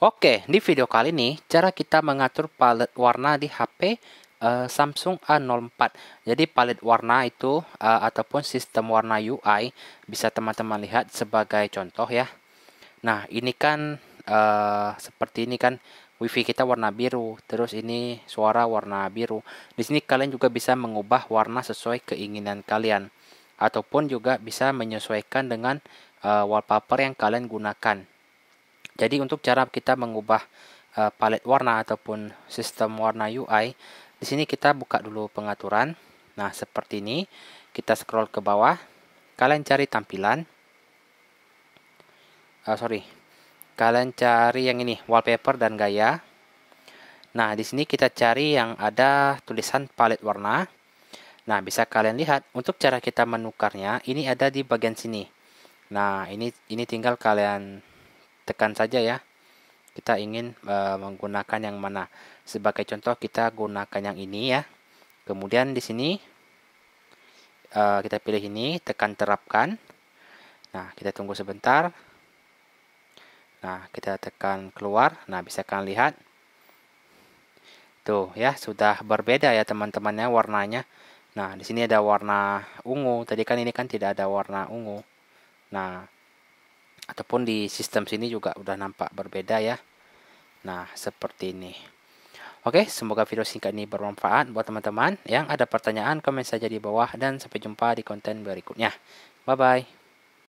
Oke, di video kali ini cara kita mengatur palet warna di HP uh, eh, Samsung A04. Jadi palet warna itu uh, ataupun sistem warna UI bisa teman-teman lihat sebagai contoh ya. Nah, ini kan uh, seperti ini kan wifi kita warna biru, terus ini suara warna biru. Di sini kalian juga bisa mengubah warna sesuai keinginan kalian ataupun juga bisa menyesuaikan dengan uh, wallpaper yang kalian gunakan. Jadi untuk cara kita mengubah uh, palet warna ataupun sistem warna UI, di sini kita buka dulu pengaturan. Nah, seperti ini. Kita scroll ke bawah. Kalian cari tampilan. Uh, sorry. Kalian cari yang ini, wallpaper dan gaya. Nah, di sini kita cari yang ada tulisan palet warna. Nah, bisa kalian lihat untuk cara kita menukarnya ini ada di bagian sini. Nah, ini ini tinggal kalian tekan saja ya kita ingin e, menggunakan yang mana sebagai contoh kita gunakan yang ini ya kemudian di sini e, kita pilih ini tekan terapkan nah kita tunggu sebentar nah kita tekan keluar nah bisa kalian lihat tuh ya sudah berbeda ya teman-temannya warnanya nah di sini ada warna ungu tadi kan ini kan tidak ada warna ungu nah ataupun di sistem sini juga udah nampak berbeda ya nah seperti ini Oke, semoga video singkat ini bermanfaat buat teman-teman. Yang ada pertanyaan, komen saja di bawah dan sampai jumpa di konten berikutnya. Bye-bye.